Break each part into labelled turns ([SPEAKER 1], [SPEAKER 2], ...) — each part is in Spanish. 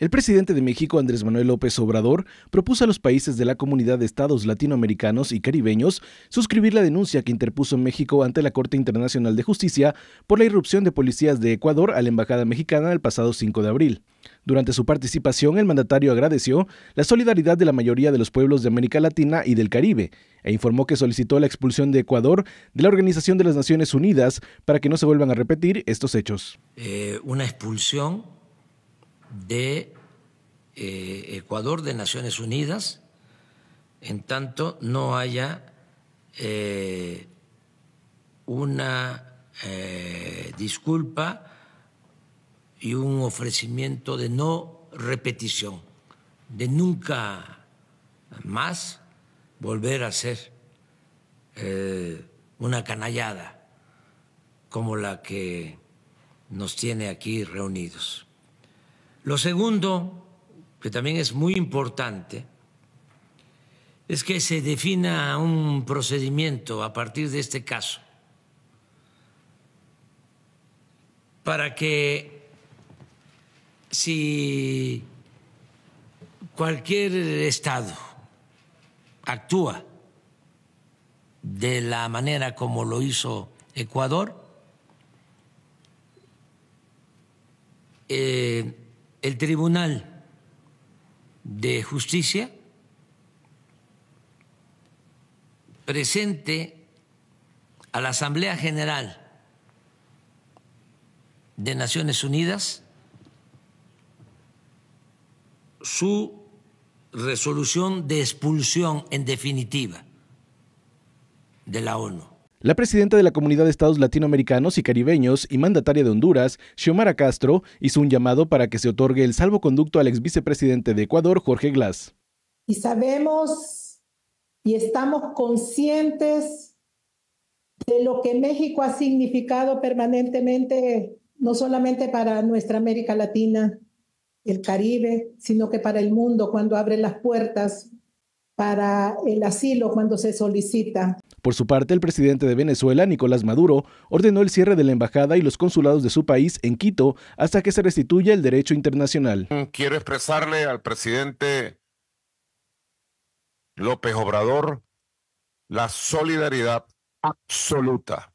[SPEAKER 1] El presidente de México, Andrés Manuel López Obrador, propuso a los países de la comunidad de estados latinoamericanos y caribeños suscribir la denuncia que interpuso México ante la Corte Internacional de Justicia por la irrupción de policías de Ecuador a la Embajada Mexicana el pasado 5 de abril. Durante su participación, el mandatario agradeció la solidaridad de la mayoría de los pueblos de América Latina y del Caribe e informó que solicitó la expulsión de Ecuador de la Organización de las Naciones Unidas para que no se vuelvan a repetir estos hechos.
[SPEAKER 2] Eh, una expulsión de eh, Ecuador de Naciones Unidas, en tanto no haya eh, una eh, disculpa y un ofrecimiento de no repetición, de nunca más volver a ser una canallada como la que nos tiene aquí reunidos. Lo segundo, que también es muy importante, es que se defina un procedimiento a partir de este caso para que si cualquier Estado actúa de la manera como lo hizo Ecuador, eh, el Tribunal de Justicia presente a la Asamblea General de Naciones Unidas su resolución de expulsión en definitiva de la ONU.
[SPEAKER 1] La presidenta de la Comunidad de Estados Latinoamericanos y Caribeños y mandataria de Honduras, Xiomara Castro, hizo un llamado para que se otorgue el salvoconducto al ex vicepresidente de Ecuador, Jorge Glass. Y sabemos y estamos conscientes de lo que México ha significado permanentemente, no solamente para nuestra América Latina, el Caribe, sino que para el mundo, cuando abre las puertas para el asilo cuando se solicita. Por su parte, el presidente de Venezuela, Nicolás Maduro, ordenó el cierre de la embajada y los consulados de su país en Quito hasta que se restituya el derecho internacional.
[SPEAKER 3] Quiero expresarle al presidente López Obrador la solidaridad absoluta,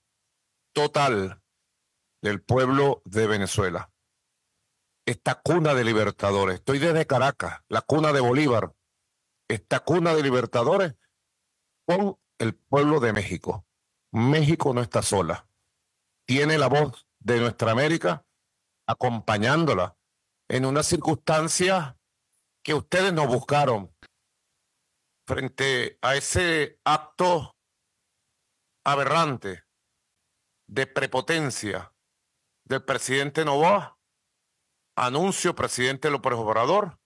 [SPEAKER 3] total, del pueblo de Venezuela. Esta cuna de libertadores. Estoy desde Caracas, la cuna de Bolívar, esta cuna de libertadores con el pueblo de México. México no está sola. Tiene la voz de nuestra América acompañándola en una circunstancia que ustedes no buscaron frente a ese acto aberrante de prepotencia del presidente Novoa, anuncio presidente López Obrador,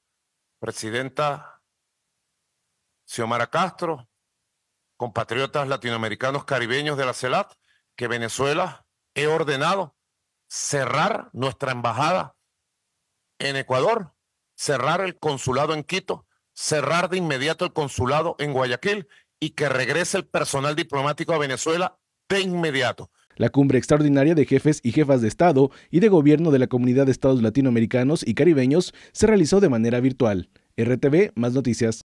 [SPEAKER 3] presidenta Xiomara Castro, compatriotas latinoamericanos caribeños de la CELAT, que Venezuela he ordenado cerrar nuestra embajada en Ecuador, cerrar el consulado en Quito, cerrar de inmediato el consulado en Guayaquil y que regrese el personal diplomático a Venezuela de inmediato.
[SPEAKER 1] La cumbre extraordinaria de jefes y jefas de Estado y de gobierno de la Comunidad de Estados Latinoamericanos y Caribeños se realizó de manera virtual. RTV, más noticias.